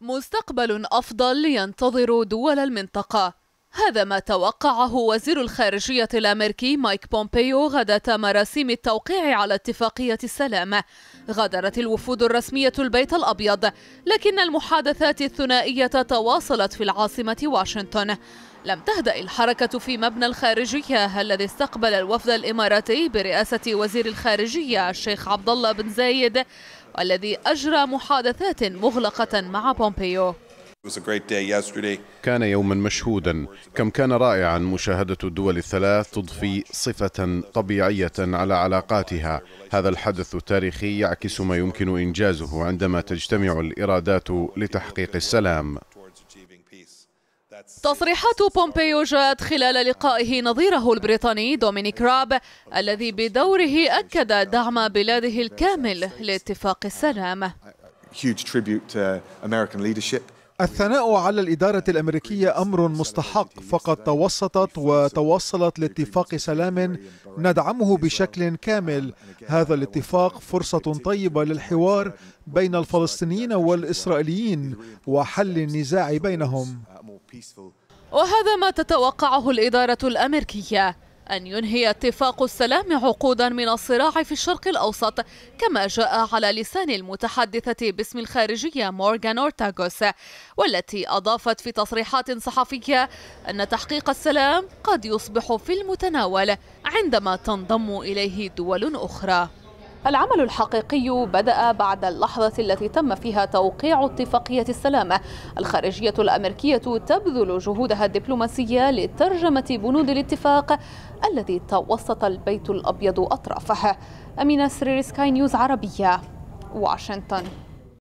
مستقبل أفضل ينتظر دول المنطقة هذا ما توقعه وزير الخارجية الأمريكي مايك بومبيو غداة مراسيم التوقيع على اتفاقية السلام غادرت الوفود الرسمية البيت الأبيض لكن المحادثات الثنائية تواصلت في العاصمة واشنطن لم تهدأ الحركة في مبنى الخارجية الذي استقبل الوفد الإماراتي برئاسة وزير الخارجية الشيخ عبد الله بن زايد والذي أجرى محادثات مغلقة مع بومبيو كان يوما مشهودا كم كان رائعا مشاهدة الدول الثلاث تضفي صفة طبيعية على علاقاتها هذا الحدث التاريخي يعكس ما يمكن إنجازه عندما تجتمع الإرادات لتحقيق السلام تصريحات بومبيو جاءت خلال لقائه نظيره البريطاني دومينيك راب الذي بدوره أكد دعم بلاده الكامل لاتفاق السلام الثناء على الإدارة الأمريكية أمر مستحق فقد توسطت وتوصلت لاتفاق سلام ندعمه بشكل كامل هذا الاتفاق فرصة طيبة للحوار بين الفلسطينيين والإسرائيليين وحل النزاع بينهم uh, وهذا ما تتوقعه الإدارة الأمريكية أن ينهي اتفاق السلام عقودا من الصراع في الشرق الأوسط كما جاء على لسان المتحدثة باسم الخارجية مورغان أورتاغوس والتي أضافت في تصريحات صحفية أن تحقيق السلام قد يصبح في المتناول عندما تنضم إليه دول أخرى العمل الحقيقي بدأ بعد اللحظة التي تم فيها توقيع اتفاقية السلام الخارجية الأمريكية تبذل جهودها الدبلوماسية لترجمة بنود الاتفاق الذي توسط البيت الأبيض أطرافه أمينة سرير سكاي نيوز عربية واشنطن